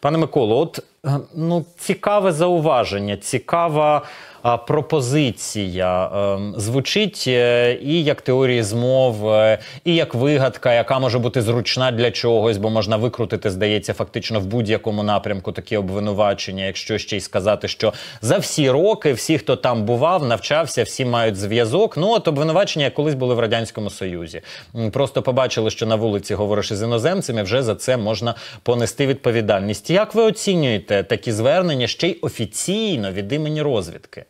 Пане Миколо, от е, ну цікаве зауваження, цікава пропозиція ем, звучить е, і як теорії змов, е, і як вигадка, яка може бути зручна для чогось, бо можна викрутити, здається, фактично в будь-якому напрямку такі обвинувачення, якщо ще й сказати, що за всі роки всі, хто там бував, навчався, всі мають зв'язок. Ну от обвинувачення колись були в радянському союзі. Просто побачили, що на вулиці говориш із іноземцями, вже за це можна понести відповідальність. Як ви оцінюєте такі звернення ще й офіційно від імені розвідки?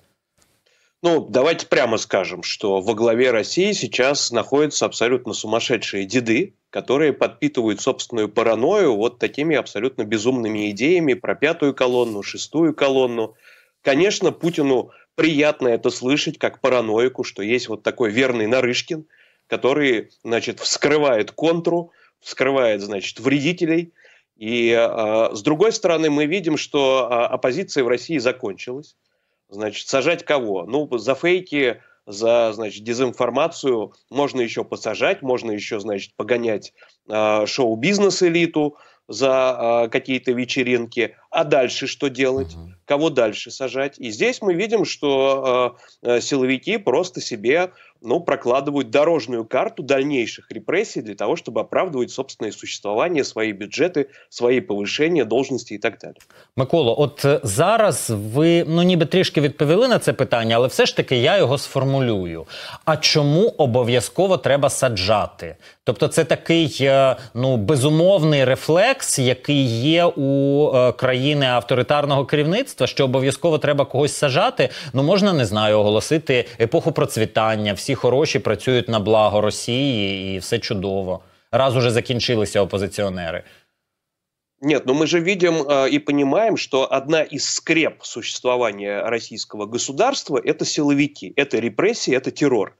ну, давайте прямо скажем, что во главе России сейчас находятся абсолютно сумасшедшие деды, которые подпитывают собственную паранойю вот такими абсолютно безумными идеями про пятую колонну, шестую колонну. Конечно, Путину приятно это слышать, как параноику, что есть вот такой верный Нарышкин, который, значит, вскрывает контру, вскрывает, значит, вредителей. И э, с другой стороны, мы видим, что а, оппозиция в России закончилась Значит, сажать кого? Ну, за фейки, за, значит, дезинформацию можно еще посажать, можно еще, значит, погонять э, шоу-бизнес элиту за э, какие-то вечеринки. а дальше что делать? Угу. Кого дальше сажать? И здесь мы видим, что э, э, силовики просто себе ну, прокладывают дорожную карту дальнейших репрессий для того, чтобы оправдывать собственное существование, свої бюджети, свої повищення, должності і так далі. Микола, от е, зараз ви ну ніби трішки відповіли на це питання, але все ж таки я його сформулюю. А чому обов'язково треба саджати? Тобто, це такий е, ну безумовний рефлекс, який є у е, країні країни авторитарного керівництва, що обов'язково треба когось сажати. Ну можна не знаю, оголосити епоху процвітання. Всі хороші працюють на благо Росії і все чудово. Раз уже закінчилися опозиціонери. Нет, но ну, мы же видим э, и понимаем, что одна из скреп существования российского государства – это силовики, это репрессии, это террор.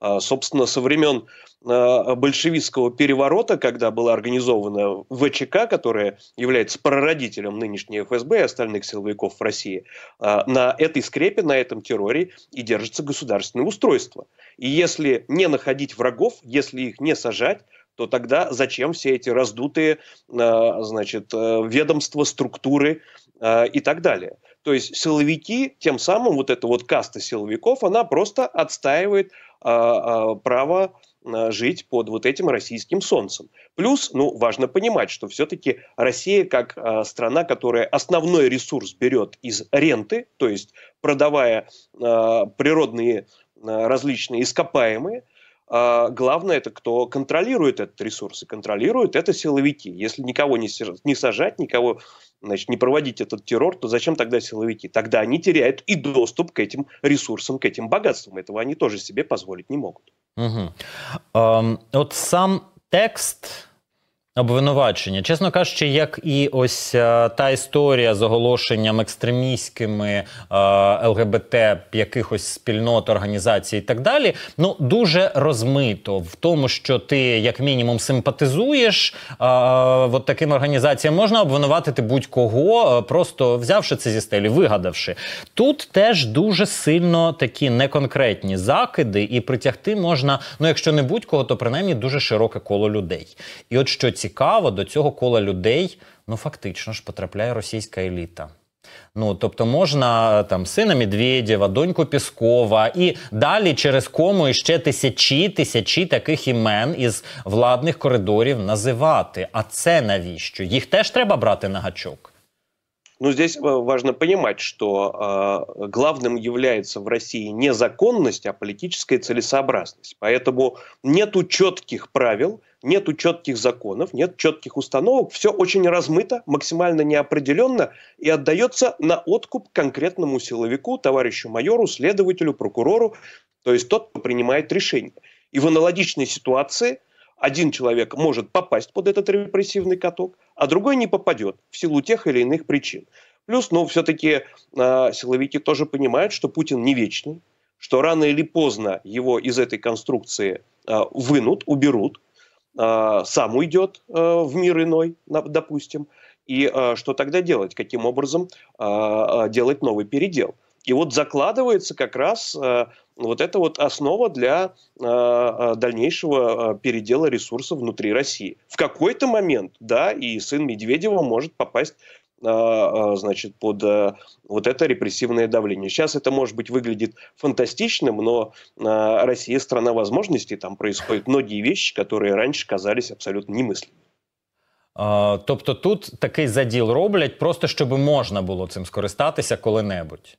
А, собственно, со времен а, большевистского переворота, когда была организована ВЧК, которая является прародителем нынешней ФСБ и остальных силовиков в России, а, на этой скрепе, на этом терроре и держится государственное устройство. И если не находить врагов, если их не сажать, то тогда зачем все эти раздутые значит, э, ведомства, структуры и так далее? То есть силовики, тем самым вот эта вот каста силовиков, она просто отстаивает а, а, право а, жить под вот этим российским солнцем. Плюс, ну, важно понимать, что все-таки Россия как э, страна, которая основной ресурс берет из ренты, то есть продавая э, природные э, различные ископаемые, главное это кто контролирует этот ресурс, и контролирует это силовики. Если никого не, не сажать, никого значит, не проводить этот террор, то зачем тогда силовики? Тогда они теряют и доступ к этим ресурсам, к этим богатствам. Этого они тоже себе позволить не могут. Угу. Эм, вот сам текст Обвинувачення, чесно кажучи, як і ось е, та історія з оголошенням екстремістськими е, ЛГБТ якихось спільнот організацій, і так далі, ну дуже розмито в тому, що ти як мінімум симпатизуєш е, е от таким організаціям, можна обвинуватити будь-кого, е, просто взявши це зі стелі, вигадавши тут теж дуже сильно такі неконкретні закиди, і притягти можна, ну якщо не будь-кого, то принаймні дуже широке коло людей. І от що ці цікаво, до цього кола людей ну фактично ж потрапляє російська еліта. Ну, тобто можна там сина Медведєва, доньку Піскова і далі через кому іще тисячі тисячі таких імен із владних коридорів називати. А це навіщо? Їх теж треба брати на гачок. Ну, здесь е, важно понимать, что э, главным является в России не законность, а политическая целесообразность. Поэтому нету четких правил, нету четких законов, нет четких установок, все очень размыто, максимально неопределенно и отдается на откуп конкретному силовику, товарищу майору, следователю, прокурору, то есть тот, кто принимает решение. И в аналогичной ситуации один человек может попасть под этот репрессивный каток, а другой не попадет в силу тех или иных причин. Плюс, ну, все-таки э, а, силовики тоже понимают, что Путин не вечный, что рано или поздно его из этой конструкции э, вынут, уберут, а, сам уйдет а, в мир иной, допустим, и а, что тогда делать, каким образом делать новый передел. И вот закладывается как раз вот эта вот основа для дальнейшего передела ресурсов внутри России. В какой-то момент, да, и сын Медведева может попасть а, а, значит, под э, вот это репрессивное давление. Сейчас это, может быть, выглядит фантастичным, но а, Россия – страна возможностей, там происходят многие вещи, которые раньше казались абсолютно немыслимыми. Тобто тут такий заділ роблять просто, щоб можна було цим скористатися коли-небудь?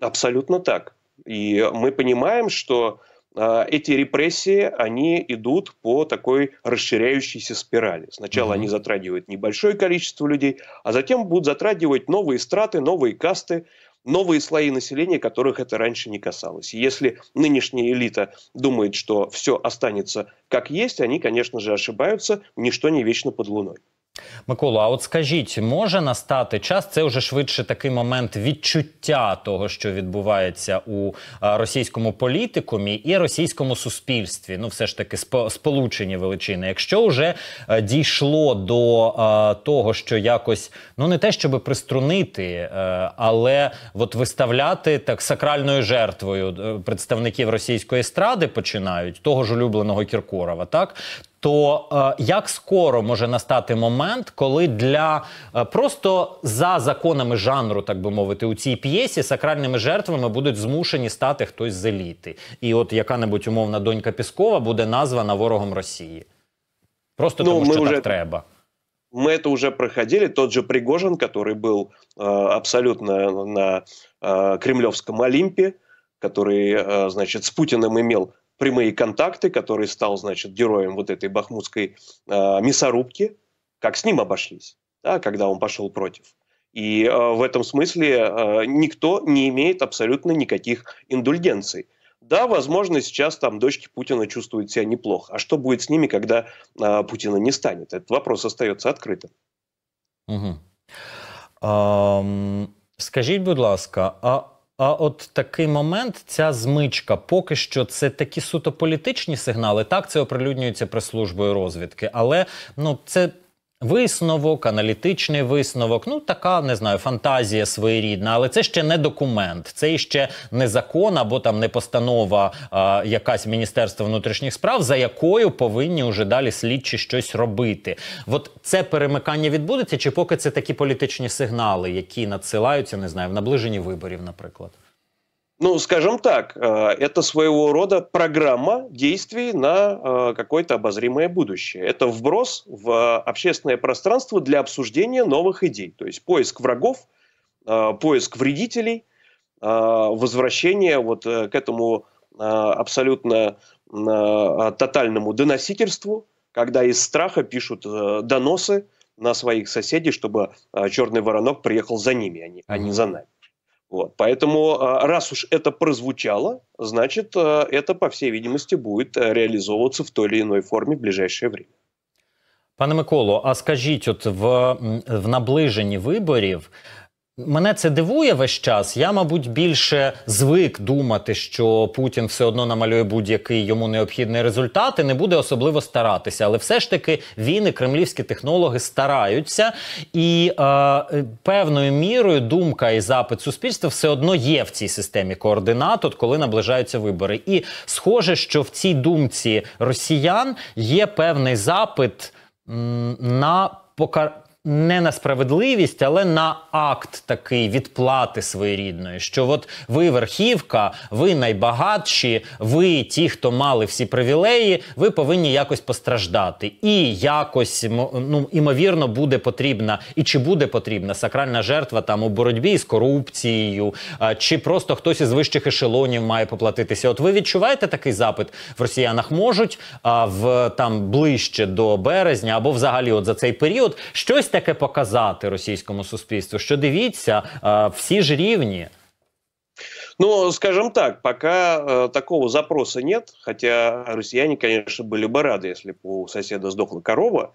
Абсолютно так. И мы понимаем, что а, эти репрессии, они идут по такой расширяющейся спирали. Сначала mm они затрагивают небольшое количество людей, а затем будут затрагивать новые страты, новые касты, новые слои населения, которых это раньше не касалось. И если нынешняя элита думает, что все останется как есть, они, конечно же, ошибаются, ничто не вечно под луной. Микола, а от скажіть, може настати час? Це вже швидше такий момент відчуття того, що відбувається у російському політикумі і російському суспільстві. Ну, все ж таки, сполучені величини. Якщо вже е, дійшло до того, що якось ну не те, щоб приструнити, е, але от виставляти так сакральною жертвою е, представників російської естради починають того ж улюбленого Кіркорова, так то е, як скоро може настати момент, коли для е, просто за законами жанру, так би мовити, у цій п'єсі сакральними жертвами будуть змушені стати хтось з еліти? І от яка-небудь умовна донька Піскова буде названа ворогом Росії? Просто ну, тому, що вже... так треба. мы это уже проходили. Тот же Пригожин, который был э, абсолютно на э, кремлевском Олимпе, который, э, е, значит, с Путиным имел прямые контакты, который стал, значит, героем вот этой бахмутской э, мясорубки, как с ним обошлись, да, когда он пошел против. И э, в этом смысле э, никто не имеет абсолютно никаких индульгенций. Да, возможно, сейчас там дочки Путина чувствуют себя неплохо. А что будет с ними, когда э, Путина не станет? Этот вопрос остается открытым. Угу. Скажіть, будь ласка, а А от такий момент, ця змичка, поки що це такі суто політичні сигнали. Так, це оприлюднюється прес-службою розвідки, але ну це Висновок, аналітичний висновок, ну така не знаю, фантазія своєрідна, але це ще не документ, це ще не закон або там не постанова а, якась міністерства внутрішніх справ, за якою повинні уже далі слідчі щось робити. От це перемикання відбудеться, чи поки це такі політичні сигнали, які надсилаються, не знаю, в наближенні виборів, наприклад. Ну, скажем так, э, это своего рода программа действий на э, какое-то обозримое будущее. Это вброс в общественное пространство для обсуждения новых идей, то есть поиск врагов, э, поиск вредителей, возвращение вот к этому абсолютно тотальному доносительству, когда из страха пишут доносы на своих соседей, чтобы черный воронок приехал за ними, а не а за нами. Вот. Поэтому а, раз уж это прозвучало, значит, а, это, по всей видимости, будет э, реализовываться в той или иной форме в ближайшее время. Пане Миколо, а скажіть, от в в наближенні виборів Мене це дивує весь час. Я, мабуть, більше звик думати, що Путін все одно намалює будь-який йому необхідний результат і не буде особливо старатися. Але все ж таки він і кремлівські технологи стараються, і е, певною мірою думка і запит суспільства все одно є в цій системі координат, от коли наближаються вибори. І схоже, що в цій думці росіян є певний запит м, на покар не на справедливість, але на акт такий відплати своєрідної, що от ви верхівка, ви найбагатші, ви ті, хто мали всі привілеї, ви повинні якось постраждати. І якось ну імовірно буде потрібна, і чи буде потрібна сакральна жертва там у боротьбі з корупцією, чи просто хтось із вищих ешелонів має поплатитися. От ви відчуваєте такий запит в росіянах? Можуть а в там ближче до березня або взагалі, от за цей період щось. таке показати російському суспільству, що дивіться, всі ж рівні. Ну, скажем так, пока э, такого запроса нет, хотя россияне, конечно, были бы рады, если бы у соседа сдохла корова.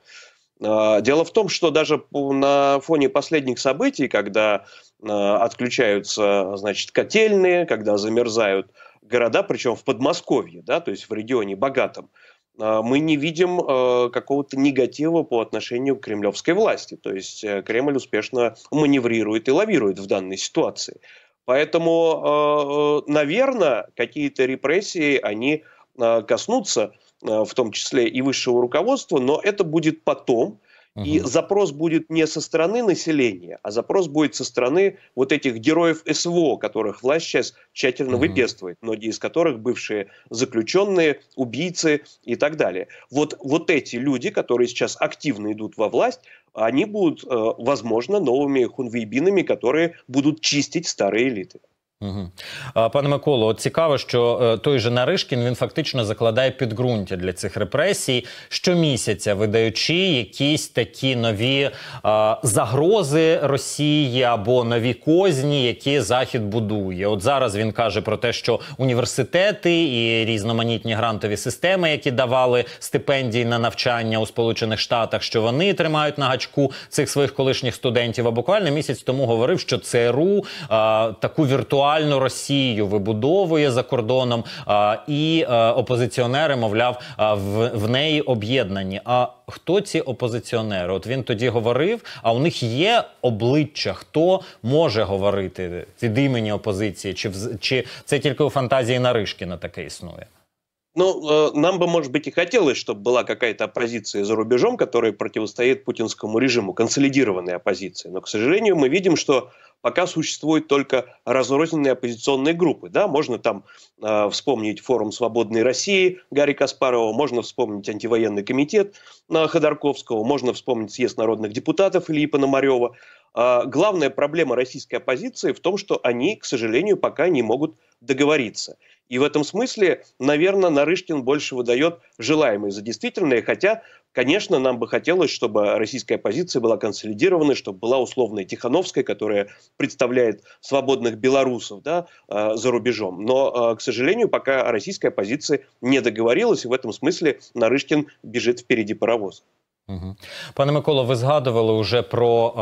Э, дело в том, что даже на фоне последних событий, когда э, отключаются, значит, котельные, когда замерзают города, причем в Подмосковье, да, то есть в регионе богатом, э, а, мы не видим а, какого-то негатива по отношению к кремлевской власти. То есть э, Кремль успешно маневрирует и лавирует в данной ситуации. Поэтому, а, э, наверное, какие-то репрессии, они коснутся в том числе и высшего руководства, но это будет потом, и запрос будет не со стороны населения, а запрос будет со стороны вот этих героев СВО, которых власть сейчас тщательно угу. выпестывает, многие из которых бывшие заключенные, убийцы и так далее. Вот, вот эти люди, которые сейчас активно идут во власть, они будут, э, возможно, новыми хунвейбинами, которые будут чистить старые элиты. Угу. Пане Миколо, от цікаво, що е, той же Наришкін він фактично закладає підґрунтя для цих репресій, щомісяця видаючи якісь такі нові а, загрози Росії або нові козні, які Захід будує. От зараз він каже про те, що університети і різноманітні грантові системи, які давали стипендії на навчання у Сполучених Штатах, що вони тримають на гачку цих своїх колишніх студентів. А буквально місяць тому говорив, що ЦРУ а, таку віртуальну віртуальну Росію вибудовує за кордоном, і е, опозиціонери, мовляв, в, в неї об'єднані. А хто ці опозиціонери? От він тоді говорив. А у них є обличчя, хто може говорити від імені опозиції, чи чи це тільки у фантазії Наришкіна таке існує? Ну, э, нам бы, может быть, и хотелось, чтобы была какая-то оппозиция за рубежом, которая противостоит путинскому режиму, консолидированная оппозиция. Но, к сожалению, мы видим, что пока существуют только разрозненные оппозиционные группы. Да? Можно там э, вспомнить форум «Свободной России» Гарри Каспарова, можно вспомнить антивоенный комитет э, Ходорковского, можно вспомнить съезд народных депутатов Ильи Пономарева. Э, главная проблема российской оппозиции в том, что они, к сожалению, пока не могут договориться – и в этом смысле, наверное, Нарышкин больше выдает желаемое за действительное, хотя, конечно, нам бы хотелось, чтобы российская оппозиция была консолидирована, чтобы была условная Тихановская, которая представляет свободных белорусов да, э, за рубежом. Но, э, к сожалению, пока российская оппозиция не договорилась, и в этом смысле Нарышкин бежит впереди паровоза. Пане Миколо, ви згадували вже про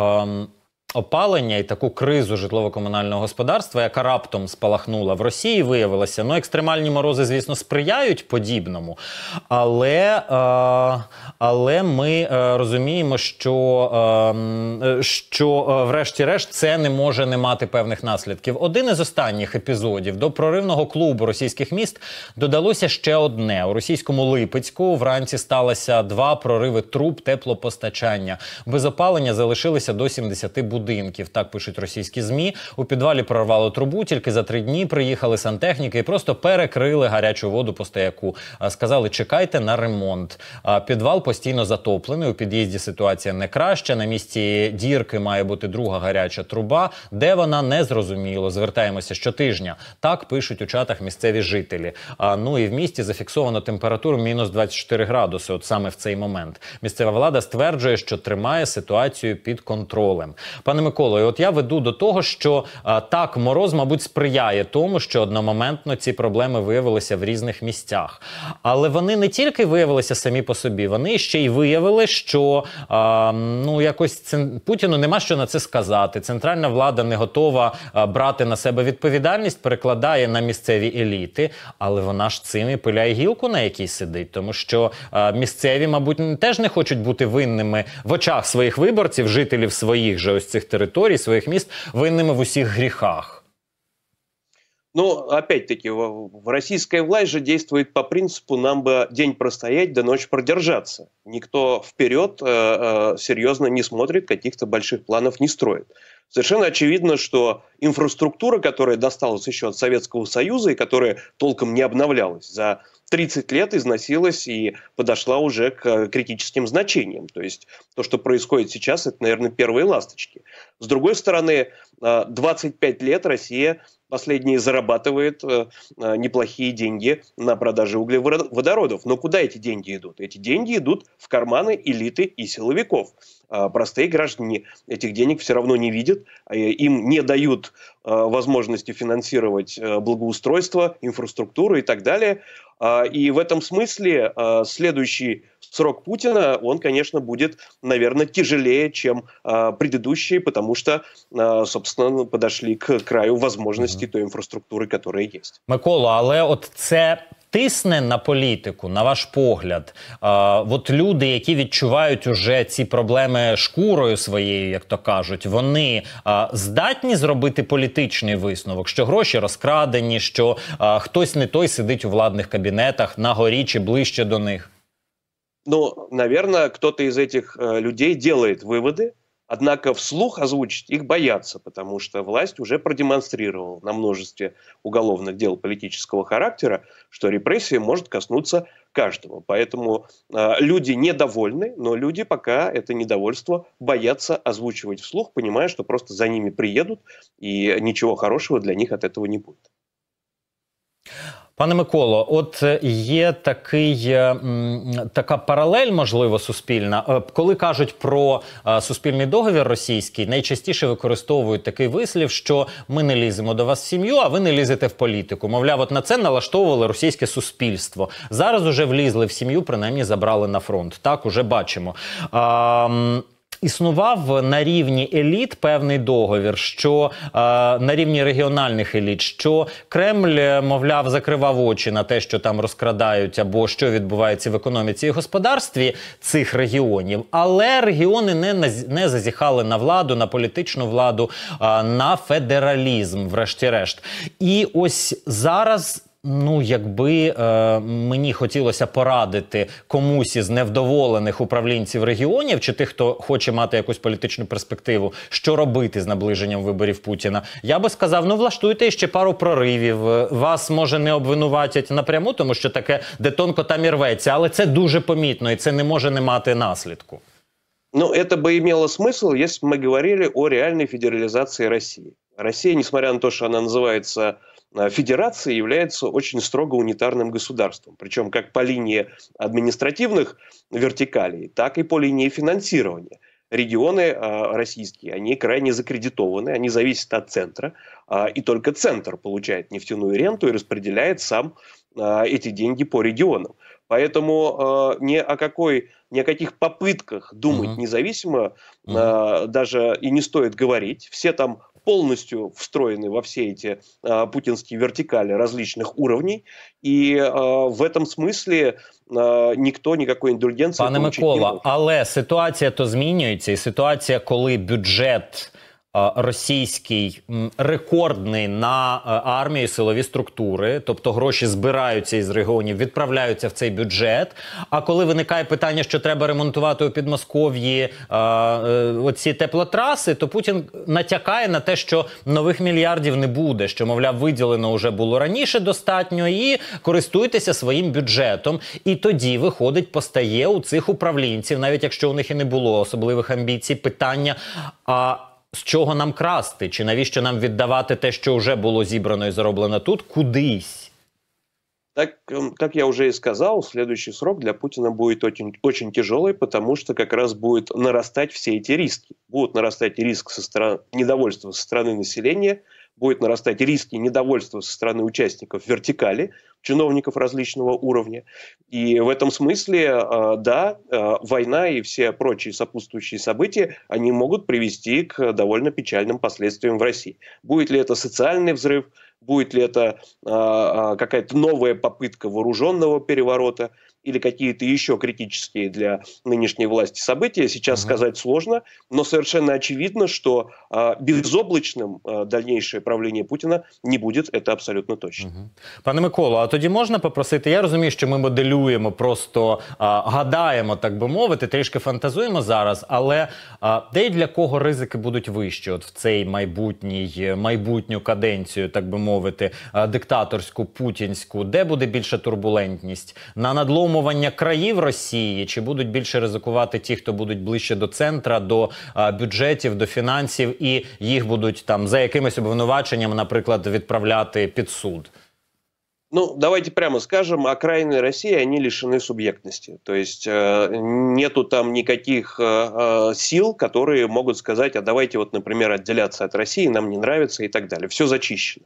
опалення і таку кризу житлово-комунального господарства, яка раптом спалахнула в Росії, виявилася. Ну, екстремальні морози, звісно, сприяють подібному, але е, але ми е, розуміємо, що е, е що е, врешті-решт це не може не мати певних наслідків. Один із останніх епізодів до проривного клубу російських міст додалося ще одне: у російському Липецьку вранці сталося два прориви труб теплопостачання. Без опалення залишилися до 70 будинків будинків. Так пишуть російські змі. У підвалі прорвало трубу. Тільки за три дні приїхали сантехніки і просто перекрили гарячу воду по стояку. Сказали, чекайте на ремонт. Підвал постійно затоплений. У під'їзді ситуація не краща. На місці дірки має бути друга гаряча труба, де вона не зрозуміло. Звертаємося щотижня. Так пишуть у чатах місцеві жителі. А ну і в місті зафіксовано температуру мінус 24 градуси. От саме в цей момент місцева влада стверджує, що тримає ситуацію під контролем. Пане Миколо, от я веду до того, що а, так мороз, мабуть, сприяє тому, що одномоментно ці проблеми виявилися в різних місцях. Але вони не тільки виявилися самі по собі, вони ще й виявили, що а, ну якось цин... Путіну нема що на це сказати. Центральна влада не готова а, брати на себе відповідальність, перекладає на місцеві еліти. Але вона ж цим і пиляє гілку, на якій сидить, тому що а, місцеві, мабуть, теж не хочуть бути винними в очах своїх виборців, жителів своїх же ось цих. цих територій, своїх міст винними в усіх гріхах. Ну, опять-таки, российская власть же действует по принципу «нам бы день простоять, да ночь продержаться». Никто вперед э, э, серьезно не смотрит, каких-то больших планов не строит. Совершенно очевидно, что инфраструктура, которая досталась еще от Советского Союза и которая толком не обновлялась за 30 лет износилась и подошла уже к э, критическим значениям. То есть то, что происходит сейчас, это, наверное, первые ласточки. С другой стороны, 25 э, лет Россия последние зарабатывает э, неплохие деньги на продаже углеводородов. Но куда эти деньги идут? Эти деньги идут в карманы элиты и силовиков. А простые граждане этих денег все равно не видят, а, им не дают Э, возможности финансировать э, благоустройство, инфраструктуру и так далее. А, и в этом смысле э, следующий срок Путина, он, конечно, будет, наверное, тяжелее, чем предыдущие, потому что, собственно, подошли к краю возможностей той инфраструктуры, которая есть. Микола, але от це тисне на політику, на ваш погляд, а, от люди, які відчувають уже ці проблеми шкурою своєю, як то кажуть, вони а, здатні зробити політичний висновок, що гроші розкрадені, що а, хтось не той сидить у владних кабінетах на горі чи ближче до них. Ну, наверное, кто-то из этих э, людей делает выводы, Однако вслух озвучить их боятся, потому что власть уже продемонстрировала на множестве уголовных дел политического характера, что репрессия может коснуться каждого. Поэтому э, люди недовольны, но люди пока это недовольство боятся озвучивать вслух, понимая, что просто за ними приедут, и ничего хорошего для них от этого не будет. Пане Миколо, от е, є такий е, така паралель, можливо, суспільна. Е, коли кажуть про суспільний договір російський, найчастіше використовують такий вислів, що ми не ліземо до вас в сім'ю, а ви не лізете в політику. Мовляв, от на це налаштовували російське суспільство. Зараз уже влізли в сім'ю, принаймні забрали на фронт. Так уже бачимо. А, Існував на рівні еліт певний договір, що е, на рівні регіональних еліт, що Кремль, е, мовляв, закривав очі на те, що там розкрадають, або що відбувається в економіці і господарстві цих регіонів, але регіони не не зазіхали на владу, на політичну владу, е, на федералізм, врешті-решт. І ось зараз Ну, якби е, мені хотілося порадити комусь із невдоволених управлінців регіонів чи тих, хто хоче мати якусь політичну перспективу, що робити з наближенням виборів Путіна, я би сказав: ну влаштуйте ще пару проривів. Е, вас може не обвинуватять напряму, тому що таке де тонко там і рветься, але це дуже помітно і це не може не мати наслідку. Ну, это бы имело смысл, если бы мы говорили о реальной федерализации России. Россия, несмотря на то, что она называется Э, федерация является очень строго унитарным государством, причем как по линии административных вертикалей, так и по линии финансирования. Регионы э, российские, они крайне закредитованы, они зависят от центра, э, и только центр получает нефтяную ренту и распределяет сам эти деньги по регионам. Поэтому э, ни, о какой, ни о каких попытках думать Uh -huh. независимо угу. Uh -huh. даже и не стоит говорить. Все там полностью встроены во все эти э, путинские вертикали различных уровней, і е, в этом смислі е, ніхто ніякої індульгенції пане Микола, не але ситуація то змінюється, і ситуація, коли бюджет. Е, російський рекордний на е, армію силові структури, тобто гроші збираються із регіонів, відправляються в цей бюджет. А коли виникає питання, що треба ремонтувати у Підмосков'ї е, оці теплотраси, то Путін натякає на те, що нових мільярдів не буде. Що мовляв, виділено вже було раніше достатньо, і користуйтеся своїм бюджетом. І тоді виходить, постає у цих управлінців, навіть якщо у них і не було особливих амбіцій, питання. а з чого нам красти, чи навіщо нам віддавати те, що вже було зібрано і зароблено тут, кудись? Так, как ем, я уже и сказал, следующий срок для Путина будет очень, очень тяжелый, потому что как раз будут нарастать все эти риски. Будут нарастать риск со стороны недовольства со стороны населения – будет нарастать риски недовольства со стороны участников вертикали, чиновников различного уровня. И в этом смысле, э, да, э, война и все прочие сопутствующие события, они могут привести к довольно печальным последствиям в России. Будет ли это социальный взрыв, будет ли это э, какая-то новая попытка вооруженного переворота – или какие-то еще критические для нынешней власти события, сейчас угу. сказать сложно, но совершенно очевидно, что э, безоблачным э, дальнейшее правління Путіна не буде, це абсолютно точно. Пане Миколо, а тоді можна попросити? Я розумію, що ми моделюємо, просто гадаємо, так би мовити, трішки фантазуємо зараз, але а, де для кого ризики будуть вищі от в цей майбутній майбутню каденцію, так би мовити, диктаторську путінську, де буде більша турбулентність на надлому. розгромування країв Росії, чи будуть більше ризикувати ті, хто будуть ближче до центра, до а, бюджетів, до фінансів, і їх будуть там за якимись обвинуваченням, наприклад, відправляти під суд? Ну, давайте прямо скажем, окраины России, они лишены субъектности. То есть э, нету там никаких э, сил, которые могут сказать, а давайте вот, например, отделяться от России, нам не нравится и так далее. Все зачищено.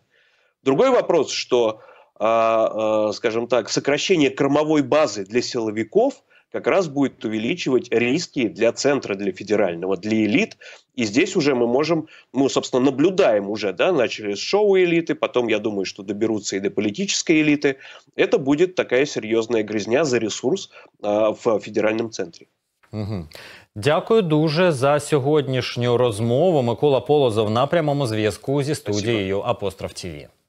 Другой вопрос, что а, а, скажем так, сокращение кормовой базы для силовиков как раз будет увеличивать риски для центра, для федерального, для элит. И здесь уже мы можем, мы, ну, собственно, наблюдаем уже, да, начали с шоу элиты, потом, я думаю, что доберутся и до политической элиты. Это будет такая серьезная грязня за ресурс а, в федеральном центре. Угу. Дякую дуже за сьогоднішню розмову. Микола Полозов на прямому зв'язку зі студією Апостроф ТІВІ.